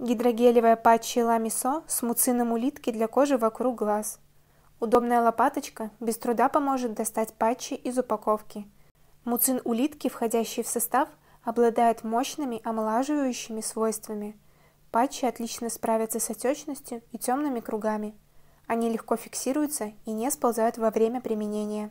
Гидрогелевая патча и ламисо с муцином улитки для кожи вокруг глаз. Удобная лопаточка без труда поможет достать патчи из упаковки. Муцин улитки, входящий в состав, обладает мощными омолаживающими свойствами. Патчи отлично справятся с отечностью и темными кругами. Они легко фиксируются и не сползают во время применения.